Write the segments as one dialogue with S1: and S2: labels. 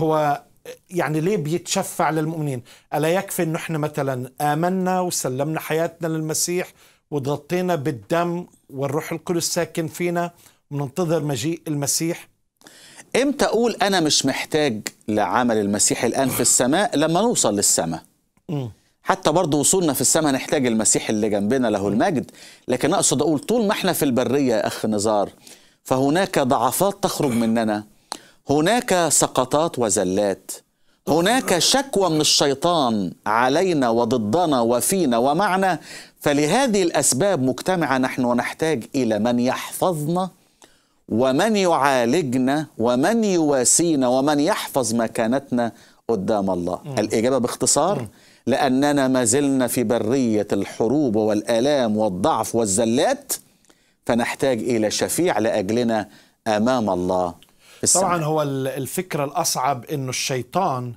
S1: هو يعني ليه بيتشفع للمؤمنين ألا يكفي أنه إحنا مثلا آمنا وسلمنا حياتنا للمسيح وضغطينا بالدم والروح القدس ساكن فينا وننتظر مجيء المسيح امتى اقول انا مش محتاج لعمل المسيح الان في السماء لما نوصل للسماء حتى برضه وصولنا في السماء نحتاج المسيح اللي جنبنا له المجد لكن اقصد اقول طول ما احنا في البريه يا اخ نزار فهناك ضعفات تخرج مننا هناك سقطات وزلات هناك شكوى من الشيطان علينا وضدنا وفينا ومعنا فلهذه الاسباب مجتمعه نحن ونحتاج الى من يحفظنا ومن يعالجنا ومن يواسينا ومن يحفظ مكانتنا قدام الله مم. الاجابه باختصار مم. لاننا ما زلنا في بريه الحروب والالام والضعف والزلات فنحتاج الى شفيع لاجلنا امام الله السماء. طبعا هو الفكرة الأصعب أنه الشيطان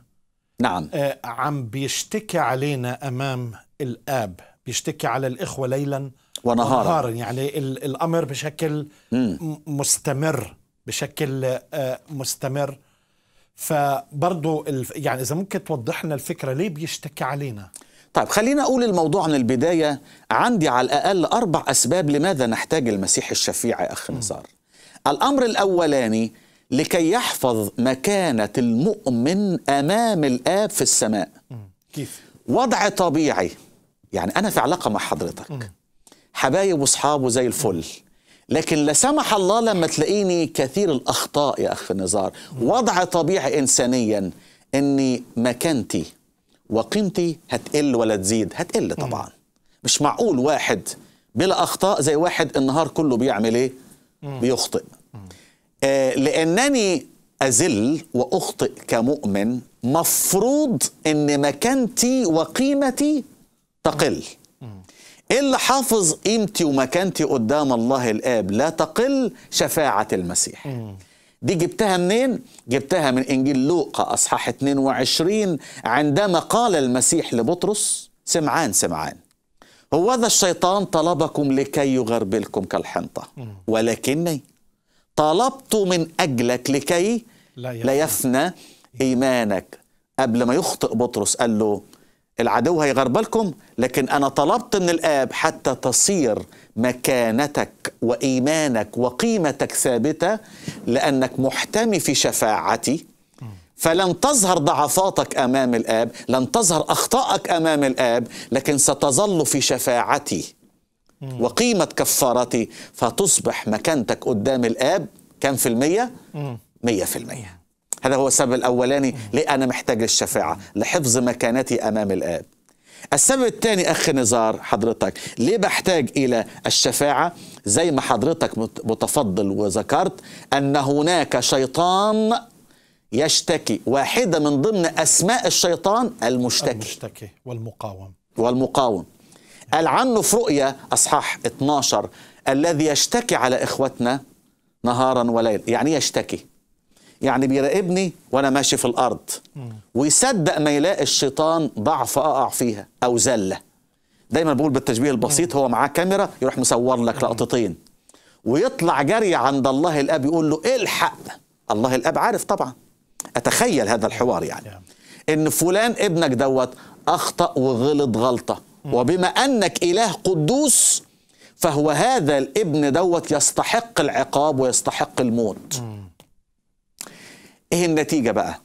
S1: نعم آه، عم بيشتكي علينا أمام الآب بيشتكي على الإخوة ليلا ونهارا, ونهارا. يعني الأمر بشكل مم. مستمر بشكل آه، مستمر فبرضه يعني إذا ممكن توضح لنا الفكرة ليه بيشتكي علينا طيب خلينا أقول الموضوع من البداية عندي على الأقل أربع أسباب لماذا نحتاج المسيح الشفيع يا أخ نزار الأمر الأولاني لكي يحفظ مكانة المؤمن أمام الآب في السماء كيف؟ وضع طبيعي يعني أنا في علاقة مع حضرتك حبايب وصحابه زي الفل لكن لا سمح الله لما تلاقيني كثير الأخطاء يا أخ نزار وضع طبيعي إنسانيا أني مكانتي وقيمتي هتقل ولا تزيد هتقل طبعا مش معقول واحد بلا أخطاء زي واحد النهار كله بيعمل إيه؟ بيخطئ آه، لأنني أزل وأخطئ كمؤمن مفروض أن مكانتي وقيمتي تقل إيه اللي حافظ قيمتي ومكانتي قدام الله الآب لا تقل شفاعة المسيح دي جبتها منين؟ جبتها من إنجيل لوقا أصحاح 22 عندما قال المسيح لبطرس سمعان سمعان هو ذا الشيطان طلبكم لكي يغربلكم كالحنطة ولكني طلبت من أجلك لكي لا يفنى, لا يفنى إيمانك قبل ما يخطئ بطرس قال له العدو هيغربلكم لكن أنا طلبت من الآب حتى تصير مكانتك وإيمانك وقيمتك ثابتة لأنك محتمي في شفاعتي فلن تظهر ضعفاتك امام الاب لن تظهر اخطائك امام الاب لكن ستظل في شفاعتي وقيمة كفارتي فتصبح مكانتك قدام الآب كم في المية؟ مية في المية هذا هو السبب الأولاني ليه أنا محتاج الشفاعة لحفظ مكانتي أمام الآب السبب الثاني أخ نزار حضرتك ليه بحتاج إلى الشفاعة زي ما حضرتك متفضل وذكرت أن هناك شيطان يشتكي واحدة من ضمن أسماء الشيطان المشتكي المشتكي والمقاوم والمقاوم قال عنه في رؤيا أصحاح 12 الذي يشتكي على إخوتنا نهارا وليلا يعني يشتكي يعني بيراقبني وأنا ماشي في الأرض ويصدق ما يلاقي الشيطان ضعف أقع فيها أو زلة دايما بقول بالتشبيه البسيط هو معاه كاميرا يروح مصور لك لقطتين ويطلع جري عند الله الاب يقول له الحق الله الاب عارف طبعا اتخيل هذا الحوار يعني ان فلان ابنك دوت اخطا وغلط غلطه وبما أنك إله قدوس فهو هذا الابن دوت يستحق العقاب ويستحق الموت ايه النتيجة بقى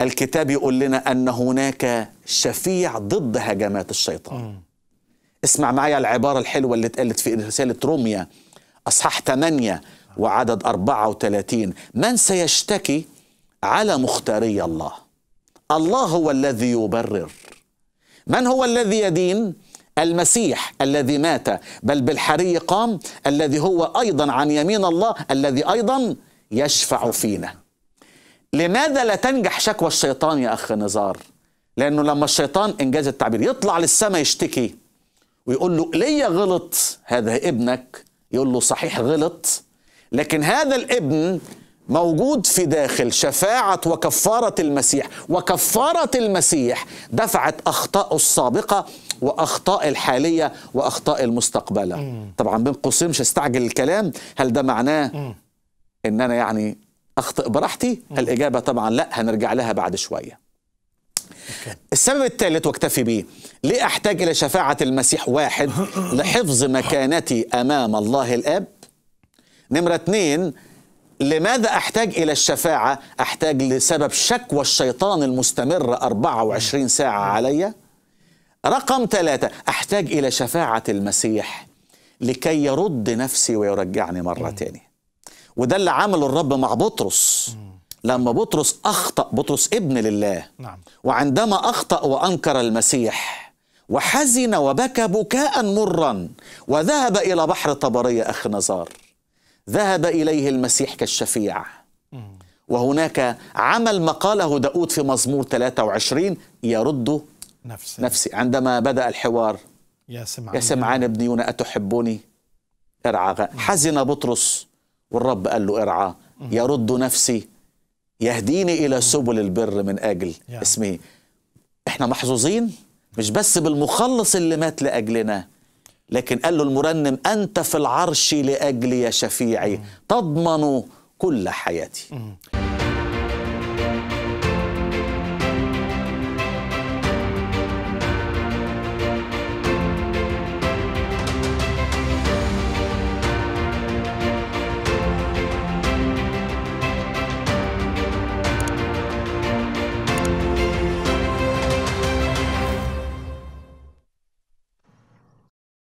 S1: الكتاب يقول لنا أن هناك شفيع ضد هجمات الشيطان اسمع معايا العبارة الحلوة اللي اتقالت في رسالة روميا أصحاح 8 وعدد 34 من سيشتكي على مختاري الله الله هو الذي يبرر من هو الذي يدين المسيح الذي مات بل بالحري قام الذي هو ايضا عن يمين الله الذي ايضا يشفع فينا لماذا لا تنجح شكوى الشيطان يا اخ نزار لانه لما الشيطان انجاز التعبير يطلع للسماء يشتكي ويقول له ليا غلط هذا ابنك يقول له صحيح غلط لكن هذا الابن موجود في داخل شفاعة وكفارة المسيح وكفارة المسيح دفعت أخطاء السابقة وأخطاء الحالية وأخطاء المستقبلة طبعا بين قوسين مش استعجل الكلام هل ده معناه إن أنا يعني أخطئ براحتي الإجابة طبعا لا هنرجع لها بعد شوية السبب الثالث واكتفي به ليه أحتاج إلى شفاعة المسيح واحد لحفظ مكانتي أمام الله الآب نمرة اثنين لماذا أحتاج إلى الشفاعة؟ أحتاج لسبب شكوى الشيطان المستمرة 24 ساعة عليّ رقم ثلاثة أحتاج إلى شفاعة المسيح لكي يرد نفسي ويرجعني مرة تانية وده اللي عمله الرب مع بطرس لما بطرس أخطأ بطرس ابن لله نعم. وعندما أخطأ وأنكر المسيح وحزن وبكى بكاء مرا وذهب إلى بحر طبرية اخ نزار ذهب إليه المسيح كالشفيع وهناك عمل ما قاله داود في مزمور 23 يرد نفسي, نفسي. عندما بدأ الحوار يا سمعان, يا سمعان ابن يونا أتحبني ارعى حزن بطرس والرب قال له ارعى يرد نفسي يهديني إلى سبل البر من أجل اسمه احنا محظوظين مش بس بالمخلص اللي مات لأجلنا لكن قال له المرنم أنت في العرش لأجلي يا شفيعي تضمن كل حياتي